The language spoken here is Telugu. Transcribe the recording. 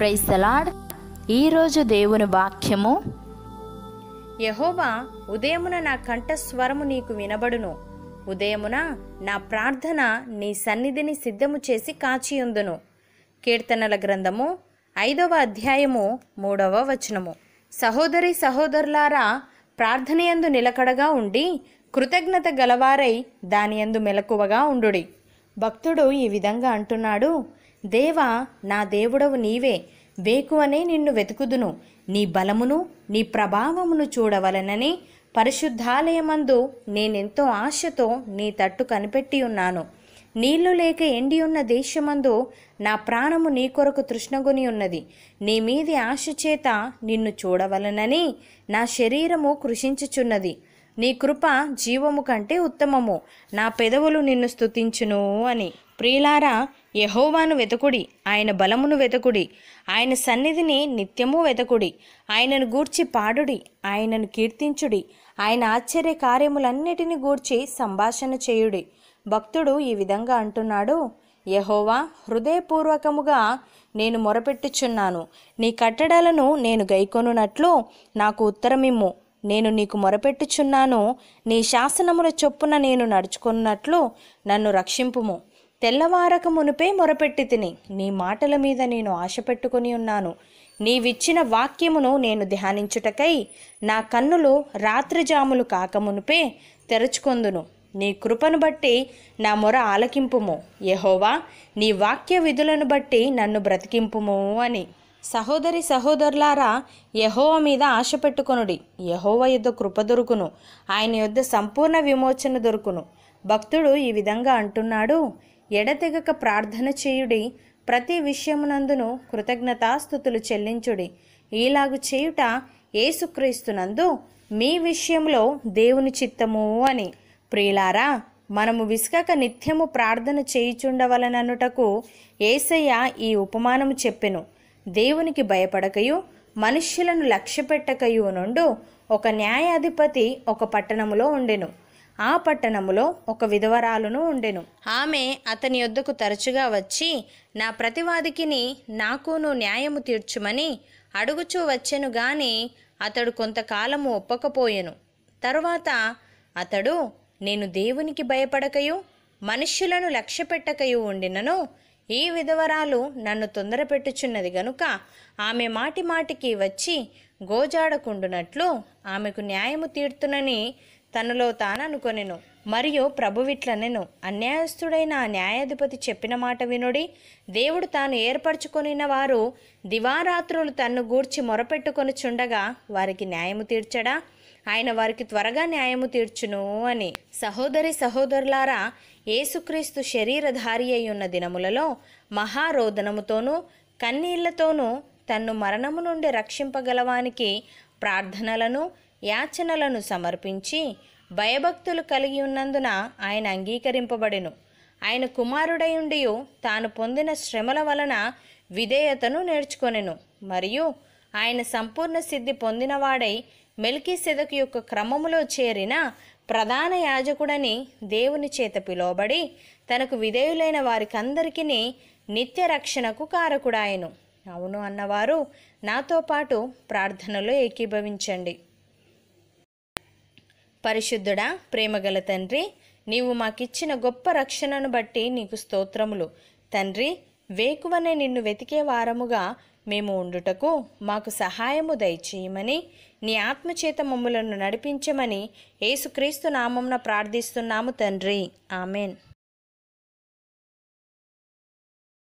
ప్రైజ్ దలాడ్ ఈరోజు దేవుని వాక్యము యహోవా ఉదయమున నా కంఠస్వరము నీకు వినబడును ఉదయమున నా ప్రార్థన నీ సన్నిధిని సిద్ధము చేసి కాచియుందును కీర్తనల గ్రంథము ఐదవ అధ్యాయము మూడవ వచనము సహోదరి సహోదరులారా ప్రార్థనయందు నిలకడగా ఉండి కృతజ్ఞత గలవారై దానియందు మెలకువగా ఉండుడి భక్తుడు ఈ విధంగా అంటున్నాడు దేవా నా దేవుడవు నీవే వేకువనే నిన్ను వెతుకుదును నీ బలమును నీ ప్రభావమును చూడవలనని పరిశుద్ధాలయమందు నేనెంతో ఆశతో నీ తట్టు కనిపెట్టి ఉన్నాను నీళ్లు లేక ఎండి ఉన్న దేశమందు నా ప్రాణము నీ కొరకు తృష్ణగుని ఉన్నది నీ మీది ఆశ చేత నిన్ను చూడవలనని నా శరీరము కృషించుచున్నది నీ కృప జీవము కంటే ఉత్తమము నా పెదవులు నిన్ను స్థుతించును అని ప్రియులారా యహోవాను వెతకుడి ఆయన బలమును వెతకుడి ఆయన సన్నిధిని నిత్యము వెతకుడి ఆయనను గూర్చి పాడుడి ఆయనను కీర్తించుడి ఆయన ఆశ్చర్య కార్యములన్నిటిని గూర్చి సంభాషణ చేయుడి భక్తుడు ఈ విధంగా అంటున్నాడు యహోవా హృదయపూర్వకముగా నేను మొరపెట్టుచున్నాను నీ కట్టడాలను నేను గైకొనున్నట్లు నాకు ఉత్తరమిమ్ము నేను నీకు మొరపెట్టుచున్నాను నీ శాసనముల చొప్పున నేను నడుచుకున్నట్లు నన్ను రక్షింపుము తెల్లవారక మునుపే మొరపెట్టి తిని నీ మాటల మీద నేను ఆశ పెట్టుకుని ఉన్నాను నీవిచ్చిన వాక్యమును నేను ధ్యానించుటకై నా కన్నులు రాత్రిజాములు కాకమునుపే తెరుచుకొందును నీ కృపను బట్టి నా మొర ఆలకింపుము యహోవా నీ వాక్య విధులను బట్టి నన్ను బ్రతికింపుము అని సహోదరి సహోదరులారా యహోవ మీద ఆశ పెట్టుకొనుడి యహోవ యుద్ధ కృప దొరుకును ఆయన యుద్ధ సంపూర్ణ విమోచన దొరుకును భక్తుడు ఈ విధంగా అంటున్నాడు ఎడతెగక ప్రార్థన చేయుడి ప్రతి విషయమునందును కృతజ్ఞతాస్థుతులు చెల్లించుడి ఈలాగు చేయుట ఏసుక్రీస్తునందు మీ విషయంలో దేవుని చిత్తము అని ప్రియులారా మనము విసుకక నిత్యము ప్రార్థన చేయుచుండవలననుటకు ఏసయ్య ఈ ఉపమానము చెప్పెను దేవునికి భయపడకయు మనుష్యులను లక్ష్యపెట్టకయు నుండు ఒక న్యాయాధిపతి ఒక పట్టణములో ఉండెను ఆ పట్టణములో ఒక విధవరాలును ఉండెను ఆమె అతని యొద్దకు తరచుగా వచ్చి నా ప్రతివాదికిని నాకును న్యాయము తీర్చుమని అడుగుచూ వచ్చెను గాని అతడు కొంతకాలము ఒప్పకపోయెను తరువాత అతడు నేను దేవునికి భయపడకయు మనుష్యులను లక్ష్య పెట్టకయు ఉండినను ఈ విధవరాలు నన్ను తొందరపెట్టుచున్నది గనుక ఆమె మాటి మాటికి వచ్చి గోజాడకుండునట్లు ఆమెకు న్యాయము తీర్తునని తనలో తాననుకొనెను మరియు ప్రభువిట్లనెను అన్యాయస్థుడైన ఆ న్యాయాధిపతి చెప్పిన మాట వినుడి దేవుడు తాను ఏర్పరచుకొనిన వారు దివారాత్రులు తన్ను గూర్చి మొరపెట్టుకొని చుండగా వారికి న్యాయము తీర్చడా ఆయన వారికి త్వరగా న్యాయము తీర్చును అని సహోదరి సహోదరులారా ఏసుక్రీస్తు శరీరధారి అయి ఉన్న దినములలో మహారోదనముతోనూ కన్నీళ్లతోనూ తన్ను మరణము నుండి రక్షింపగలవానికి ప్రార్థనలను యాచనలను సమర్పించి భయభక్తులు కలిగి ఉన్నందున ఆయన అంగీకరింపబడెను ఆయన కుమారుడై ఉండి తాను పొందిన శ్రమల వలన విధేయతను నేర్చుకొనెను మరియు ఆయన సంపూర్ణ సిద్ధి పొందినవాడై మెల్కీ సెదకు యొక్క క్రమములో చేరిన ప్రధాన యాజకుడని దేవుని చేత పిలువబడి తనకు విధేయులైన వారికందరికీ నిత్య రక్షణకు కారకుడాయను అవును అన్నవారు నాతో పాటు ప్రార్థనలో ఏకీభవించండి పరిశుద్ధుడా ప్రేమగల తండ్రి నీవు మాకిచ్చిన గొప్ప రక్షణను బట్టి నీకు స్తోత్రములు తండ్రి వేకువనే నిన్ను వెతికే వారముగా మేము ఉండుటకు మాకు సహాయము దయచేయమని నీ ఆత్మచేత మమ్ములను నడిపించమని ఏసుక్రీస్తు నామంన ప్రార్థిస్తున్నాము తండ్రి ఆమెన్